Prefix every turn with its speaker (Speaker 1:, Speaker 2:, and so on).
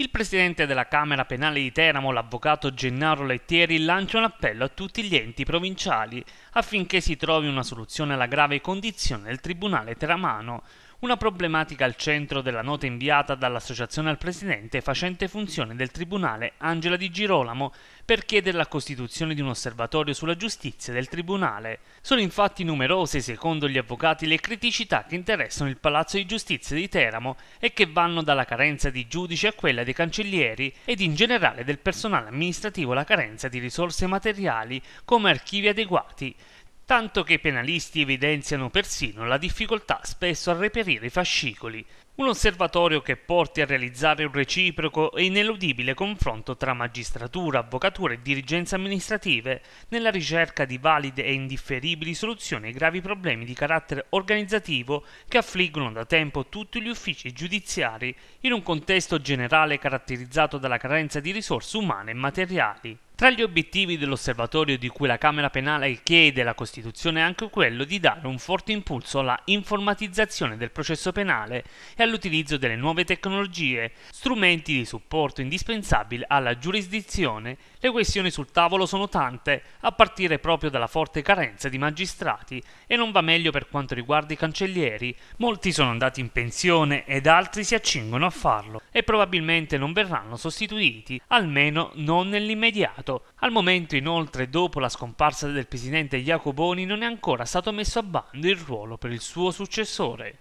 Speaker 1: Il presidente della Camera Penale di Teramo, l'avvocato Gennaro Lettieri, lancia un appello a tutti gli enti provinciali affinché si trovi una soluzione alla grave condizione del Tribunale teramano. Una problematica al centro della nota inviata dall'associazione al presidente facente funzione del tribunale Angela Di Girolamo per chiedere la costituzione di un osservatorio sulla giustizia del tribunale. Sono infatti numerose, secondo gli avvocati, le criticità che interessano il Palazzo di Giustizia di Teramo e che vanno dalla carenza di giudici a quella dei cancellieri ed in generale del personale amministrativo la carenza di risorse materiali come archivi adeguati tanto che i penalisti evidenziano persino la difficoltà spesso a reperire i fascicoli, un osservatorio che porti a realizzare un reciproco e ineludibile confronto tra magistratura, avvocatura e dirigenze amministrative nella ricerca di valide e indifferibili soluzioni ai gravi problemi di carattere organizzativo che affliggono da tempo tutti gli uffici giudiziari in un contesto generale caratterizzato dalla carenza di risorse umane e materiali. Tra gli obiettivi dell'osservatorio di cui la Camera Penale chiede la Costituzione è anche quello di dare un forte impulso alla informatizzazione del processo penale e all'utilizzo delle nuove tecnologie, strumenti di supporto indispensabili alla giurisdizione. Le questioni sul tavolo sono tante, a partire proprio dalla forte carenza di magistrati e non va meglio per quanto riguarda i cancellieri. Molti sono andati in pensione ed altri si accingono a farlo e probabilmente non verranno sostituiti, almeno non nell'immediato progetto. Al momento, inoltre, dopo la scomparsa del presidente Jacoboni, non è ancora stato messo a bando il ruolo per il suo successore.